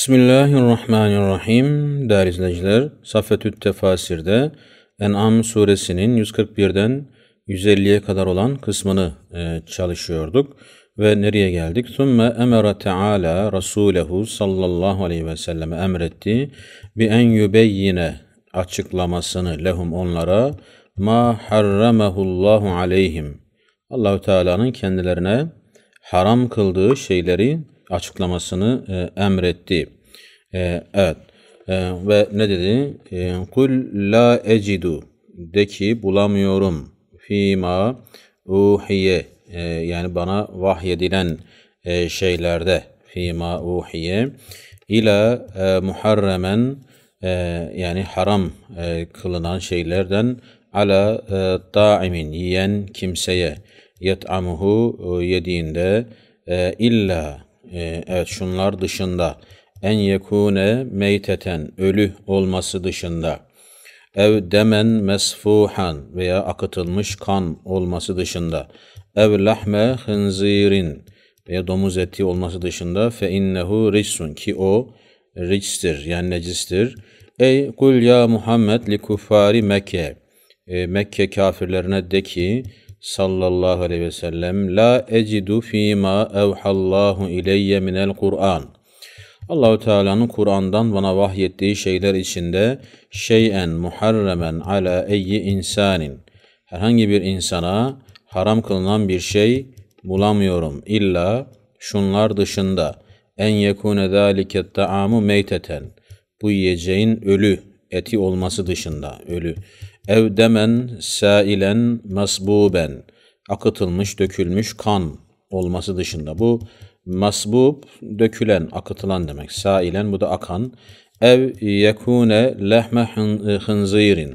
Bismillahirrahmanirrahim. Değerli izleyiciler, Safetü't Tefasir'de En'am suresinin 141'den 150'ye kadar olan kısmını e, çalışıyorduk ve nereye geldik? Sümme emere Teala Resulehu sallallahu aleyhi ve selleme emretti bi en yubeyyine açıklamasını lehum onlara ma harramehullahu aleyhim. Allahu Teala'nın kendilerine haram kıldığı şeyleri açıklamasını e, emretti. E, evet. E, ve ne dedi? E, Kul la ecidu de ki bulamıyorum fima uhiye e, yani bana vahyedilen e, şeylerde fima uhiye ila e, muharremen e, yani haram e, kılınan şeylerden ala e, taimin yiyen kimseye yet'amuhu e, yediğinde e, illa ee, evet şunlar dışında en yekune meyteten ölü olması dışında ev demen mesfuhan veya akıtılmış kan olması dışında ev lahme hınzirin veya domuz eti olması dışında fe innehu ricsun ki o ricstir yani necistir. Ey kul ya Muhammed li kuffari Mekke. E, Mekke kafirlerine de ki sallallahu aleyhi ve sellem la ecidu fima evhallahu ileyye minel Kur'an. Allahu Teala'nın Kur'an'dan bana vahyettiği şeyler içinde şeyen muharremen ala eyyi insanin herhangi bir insana haram kılınan bir şey bulamıyorum illa şunlar dışında en yekune zalike taamu meyteten bu yiyeceğin ölü eti olması dışında ölü ev demen sailen masbuben akıtılmış dökülmüş kan olması dışında bu masbub dökülen akıtılan demek sailen bu da akan ev yekune lehme hınzirin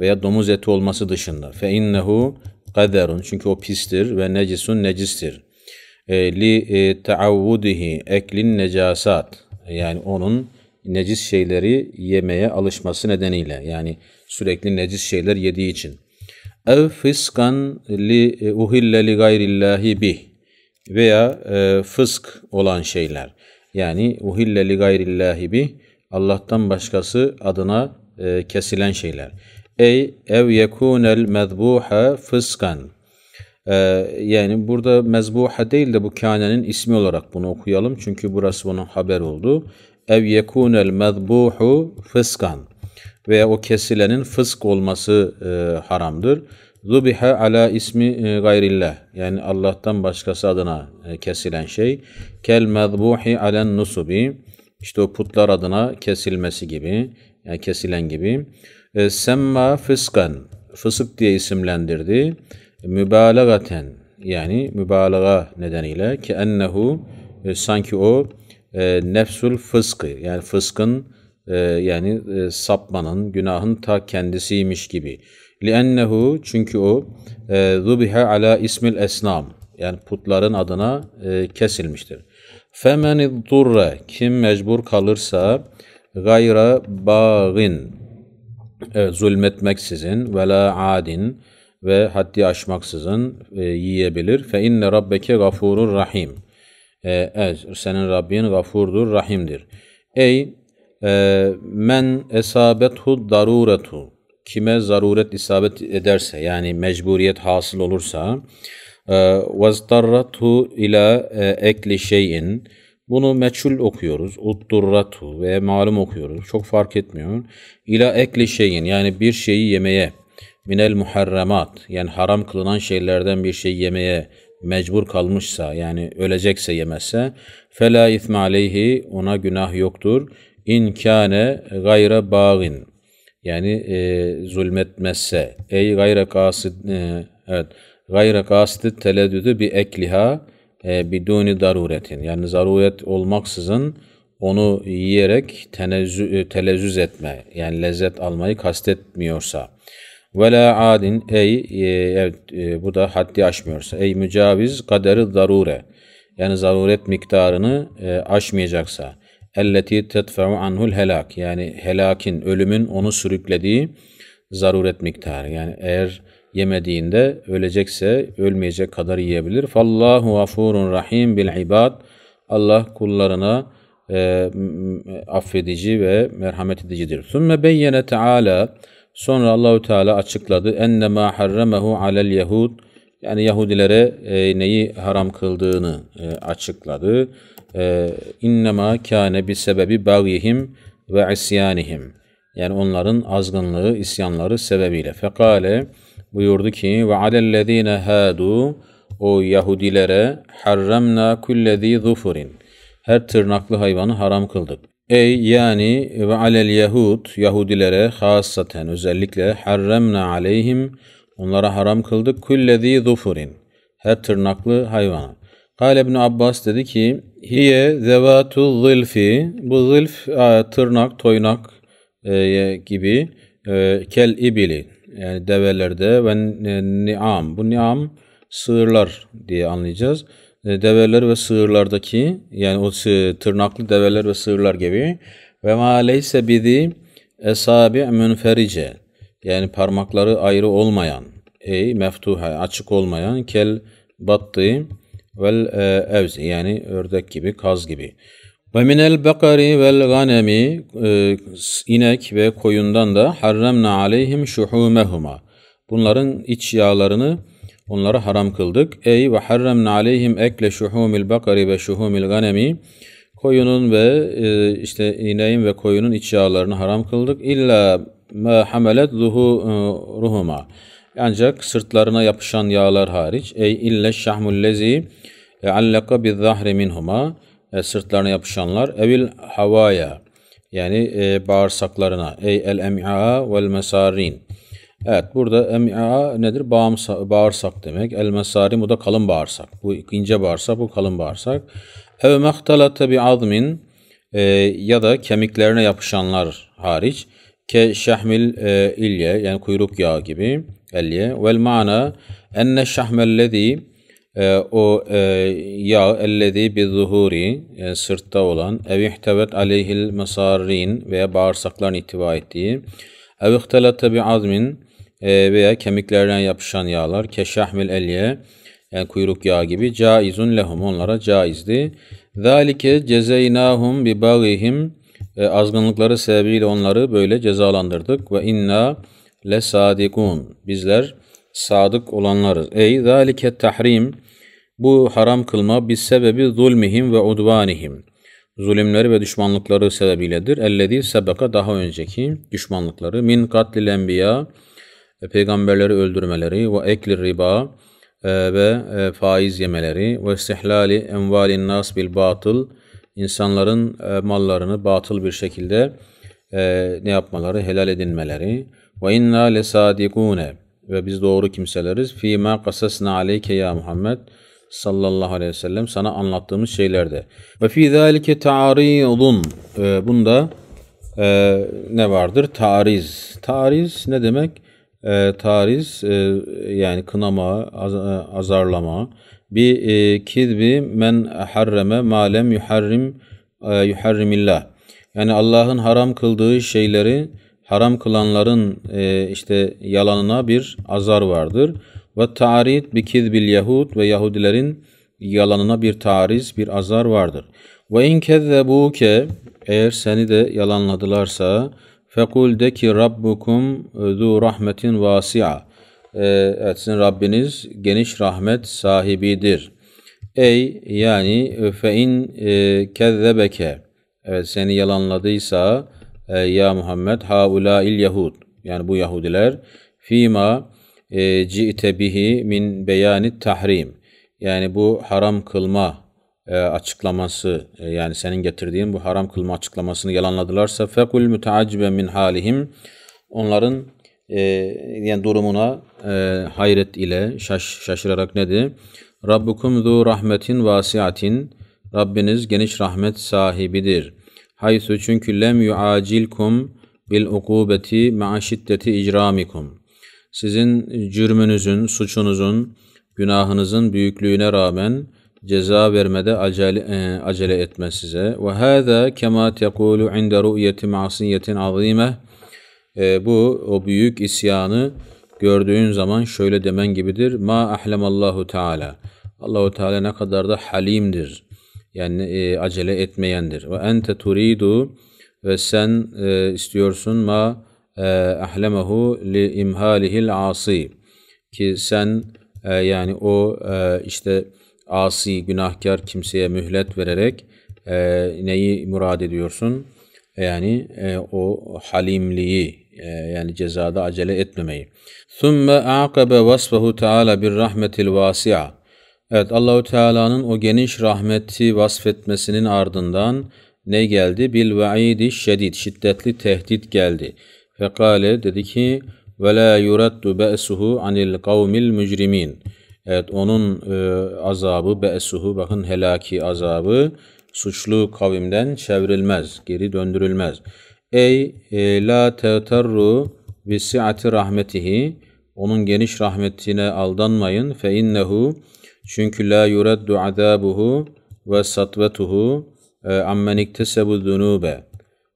veya domuz eti olması dışında fe innehu kaderun çünkü o pistir ve necisun necistir e, li e, taavvudihi eklin necasat yani onun necis şeyleri yemeye alışması nedeniyle yani Sürekli necis şeyler yediği için. Ev fıskan li e, uhille li gayrillahi bih veya e, fısk olan şeyler. Yani uhille li gayrillahi bih Allah'tan başkası adına e, kesilen şeyler. Ey ev yekunel mezbuha fıskan. E, yani burada mezbuha değil de bu kânenin ismi olarak bunu okuyalım. Çünkü burası bunun haber oldu. Ev yekunel mezbuhu fıskan veya o kesilenin fısk olması e, haramdır. Zubiha ala ismi e, gayrillah yani Allah'tan başkası adına e, kesilen şey. Kel mezbuhi alen nusubi işte o putlar adına kesilmesi gibi yani kesilen gibi. E, semma fıskan fısık diye isimlendirdi. Mübalagaten yani mübalağa nedeniyle ki ennehu e, sanki o nefsul fıskı yani fıskın ee, yani e, sapmanın, günahın ta kendisiymiş gibi. لِأَنَّهُ çünkü o ذُبِحَ e, ala ismil esnam yani putların adına e, kesilmiştir. فَمَنِ durre kim mecbur kalırsa gayra bağın e, zulmetmeksizin ve la adin ve haddi aşmaksızın e, yiyebilir. Fe inne rabbeke gafurur rahim. E, evet, senin Rabbin gafurdur, rahimdir. Ey ee, men esabethu daruratu kime zaruret isabet ederse yani mecburiyet hasıl olursa e, vazdarratu ila e, ekli şeyin bunu meçhul okuyoruz. Uddurratu ve malum okuyoruz. Çok fark etmiyor. İla ekli şeyin yani bir şeyi yemeye minel muharremat yani haram kılınan şeylerden bir şey yemeye mecbur kalmışsa yani ölecekse yemezse fela ithme aleyhi ona günah yoktur. İnkâne gayre bağın yani e, zulmetmezse ey gayre kasid e, evet gayre kasid teledüdü bir ekliha e, biduni daruretin yani zaruret olmaksızın onu yiyerek tenezzü, e, telezzüz etme yani lezzet almayı kastetmiyorsa ve la adin ey e, evet e, bu da haddi aşmıyorsa ey mücaviz kaderi darure yani zaruret miktarını e, aşmayacaksa elleti tedfe'u anhul helak yani helakin ölümün onu sürüklediği zaruret miktarı. Yani eğer yemediğinde ölecekse ölmeyecek kadar yiyebilir. Fallahu gafurun rahim bil ibad. Allah kullarına e, affedici ve merhamet edicidir. Sümme beyyene Teala sonra Allahü Teala açıkladı enne ma harramahu alel yehud yani Yahudilere e, neyi haram kıldığını e, açıkladı. Ee, innema kâne bi sebebi bagyihim ve isyanihim. Yani onların azgınlığı, isyanları sebebiyle. Fekale buyurdu ki ve alellezine hadu o Yahudilere harramna kullezi zufurin. Her tırnaklı hayvanı haram kıldık. Ey yani ve alel Yahud Yahudilere hasaten özellikle harramna aleyhim onlara haram kıldık kullezi zufurin. Her tırnaklı hayvanı. Kale ibn Abbas dedi ki Hiye zevatu zilfi Bu zilf e, tırnak, toynak e, gibi e, kel ibili yani develerde ve e, ni'am. Bu ni'am sığırlar diye anlayacağız. E, develer ve sığırlardaki yani o tırnaklı develer ve sığırlar gibi ve ma leyse bidi esabi münferice yani parmakları ayrı olmayan ey meftuha açık olmayan kel battı vel e, evz yani ördek gibi, kaz gibi. Ve minel bekari vel ganemi e, inek ve koyundan da harramna aleyhim şuhumehuma. Bunların iç yağlarını onlara haram kıldık. Ey ve harramna aleyhim ekle şuhumil bekari ve şuhumil ganemi. Koyunun ve e, işte ineğin ve koyunun iç yağlarını haram kıldık. İlla ma hamelet ruhuma. Ancak sırtlarına yapışan yağlar hariç ey ille şahmullezi allaka biz zahri minhuma e, sırtlarına yapışanlar evil havaya yani e, bağırsaklarına ey el em'a vel mesarin Evet burada em'a nedir? Bağımsa, bağırsak demek. El mesari bu da kalın bağırsak. Bu ince bağırsak bu kalın bağırsak. Ev mehtalate bi azmin e, ya da kemiklerine yapışanlar hariç ke şahmil e, ilye yani kuyruk yağı gibi elye vel mana enne şahmellezi e, o e, yağ ellezi bi zuhuri e, sırtta olan evihtavet aleyhil mesarrin veya bağırsakların ihtiva ettiği evihtelate bi azmin e, veya kemiklerden yapışan yağlar ke şahmil elye yani kuyruk yağı gibi caizun lehum onlara caizdi. Zalike cezeynahum bi bagihim e, azgınlıkları sebebiyle onları böyle cezalandırdık. Ve inna le sadikun. Bizler sadık olanlarız. Ey zalike tahrim. Bu haram kılma bir sebebi zulmihim ve udvanihim. Zulümleri ve düşmanlıkları sebebiyledir. Ellezi sebeka daha önceki düşmanlıkları. Min katlil enbiya e, peygamberleri öldürmeleri ve ekli riba e, ve e, faiz yemeleri ve istihlali envalin nas bil batıl insanların e, mallarını batıl bir şekilde e, ne yapmaları, helal edinmeleri. Ve inna lesadikune ve biz doğru kimseleriz. Fi Fîmâ kasasna aleyke ya Muhammed sallallahu aleyhi ve sellem sana anlattığımız şeylerde. Ve fi fî zâlike ta'aridun. E, bunda e, ne vardır? Tariz. Tariz ne demek? E, tariz e, yani kınama, az, e, azarlama, bi e, kidbi men harreme malem yuharrim e, yuharrimillah. Yani Allah'ın haram kıldığı şeyleri haram kılanların e, işte yalanına bir azar vardır. Ve ta'rid bi kidbil yahud ve Yahudilerin yalanına bir tariz, bir azar vardır. Ve in kezzebuke eğer seni de yalanladılarsa fekul de ki rabbukum e, zu rahmetin vasi'a. Ee, evet sizin Rabbiniz geniş rahmet sahibidir. Ey yani fe in e, kezzebeke evet seni yalanladıysa e, ya Muhammed haulail yahud yani bu Yahudiler fima e, ci'te bihi min beyani tahrim yani bu haram kılma e, açıklaması e, yani senin getirdiğin bu haram kılma açıklamasını yalanladılarsa fekul müteacciben min halihim onların e, yani durumuna e, hayret ile şaş, şaşırarak ne dedi? Rabbukum zu rahmetin vasiatin. Rabbiniz geniş rahmet sahibidir. Haysu çünkü lem yuacilkum bil ukubeti ma'a şiddeti icramikum. Sizin cürmünüzün, suçunuzun, günahınızın büyüklüğüne rağmen ceza vermede acele, e, acele etmez size. Ve hâzâ kemâ tekûlu inde ru'yeti ma'siyetin azîmeh e, bu o büyük isyanı gördüğün zaman şöyle demen gibidir. Ma ahlemallahu teala. Allahu Teala ne kadar da halimdir. Yani e, acele etmeyendir. Ve ente turidu ve sen e, istiyorsun ma e, ahlemehu li imhalihil asi. Ki sen e, yani o e, işte asi günahkar kimseye mühlet vererek e, neyi murad ediyorsun? Yani e, o halimliği ee, yani cezada acele etmemeyi. Sümme aqabe vasfahu teala bir rahmetil vasi'a. Evet Allahu Teala'nın o geniş rahmeti vasfetmesinin ardından ne geldi? Bil vaidi şedid, şiddetli tehdit geldi. Fekale dedi ki ve la yuraddu be'suhu anil kavmil mujrimin. Evet onun e, azabı be'suhu bakın helaki azabı suçlu kavimden çevrilmez, geri döndürülmez. Ey e, la teterru bi siati rahmetihi onun geniş rahmetine aldanmayın fe innehu çünkü la yuraddu azabuhu ve satvetuhu e, ammen iktesebu zunube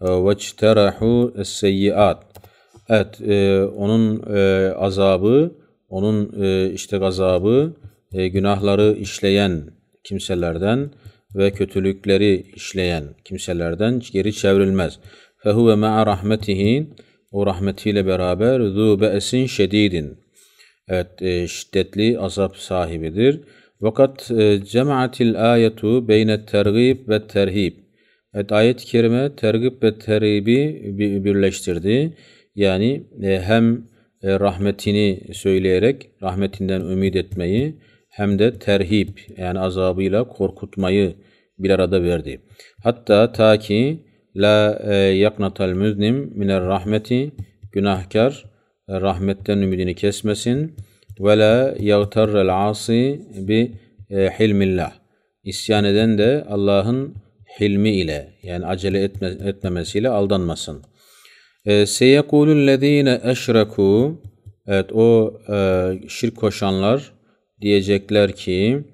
e, ve çterahu seyyiat. Evet, e, onun e, azabı, onun e, işte gazabı e, günahları işleyen kimselerden ve kötülükleri işleyen kimselerden geri çevrilmez fehuve ma'a rahmetihi o rahmetiyle beraber zu be'sin şedidin. Evet e, şiddetli azap sahibidir. Vakat e, cemaatil ayetu beyne tergib ve terhib. Evet ayet-i kerime tergib ve terhibi birleştirdi. Yani e, hem e, rahmetini söyleyerek rahmetinden ümit etmeyi hem de terhib, yani azabıyla korkutmayı bir arada verdi. Hatta ta ki La e, yaknatal müznim miner rahmeti günahkar e, rahmetten ümidini kesmesin ve la yagtarrel asi bi e, hilmillah isyan eden de Allah'ın hilmi ile yani acele etme, etmemesiyle aldanmasın. Seyekulüllezine eşreku Evet o e, şirk koşanlar diyecekler ki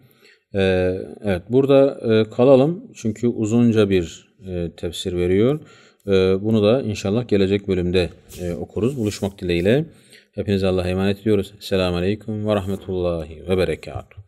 e, evet burada e, kalalım çünkü uzunca bir e, tefsir veriyor. E, bunu da inşallah gelecek bölümde e, okuruz. Buluşmak dileğiyle. Hepinize Allah'a emanet ediyoruz. Selamun Aleyküm ve Rahmetullahi ve Berekatuhu.